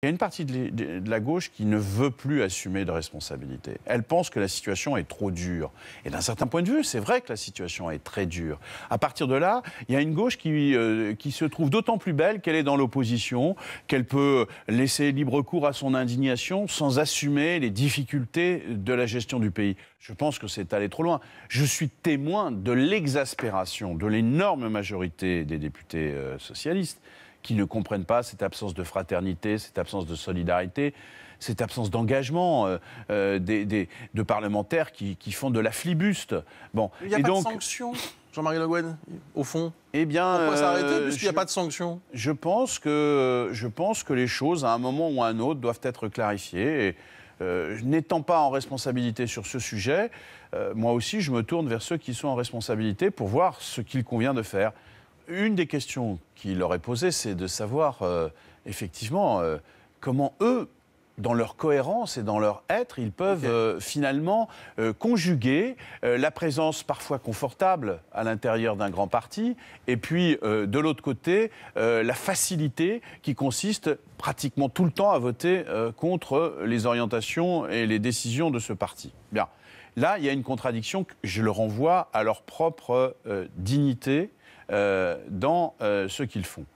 Il y a une partie de la gauche qui ne veut plus assumer de responsabilité. Elle pense que la situation est trop dure. Et d'un certain point de vue, c'est vrai que la situation est très dure. À partir de là, il y a une gauche qui, euh, se trouve d'autant plus belle qu'elle est dans l'opposition, qu'elle peut laisser libre cours à son indignation sans assumer les difficultés de la gestion du pays. Je pense que c'est aller trop loin. Je suis témoin de l'exaspération de l'énorme majorité des députés euh, socialistes qui ne comprennent pas cette absence de fraternité, cette absence de solidarité, cette absence d'engagement euh, euh, des, de parlementaires qui, qui, font de la flibuste. Bon. Il n'y a pas de sanctions, Jean-Marie Le Guen, au fond Eh bien, pourquoi s'arrêter euh, puisqu'il n'y a pas de sanction Je pense que je pense que les choses, à un moment ou à un autre, doivent être clarifiées. n'étant pas en responsabilité sur ce sujet, moi aussi, je me tourne vers ceux qui sont en responsabilité pour voir ce qu'il convient de faire une des questions qui leur est posée, c'est de savoir euh, effectivement euh, comment eux, dans leur cohérence et dans leur être, ils peuvent euh, finalement conjuguer la présence parfois confortable à l'intérieur d'un grand parti, et puis de l'autre côté, la facilité qui consiste pratiquement tout le temps à voter contre les orientations et les décisions de ce parti. Bien. Là, il y a une contradiction, je le renvoie à leur propre dignité euh, dans euh, ce qu'ils font.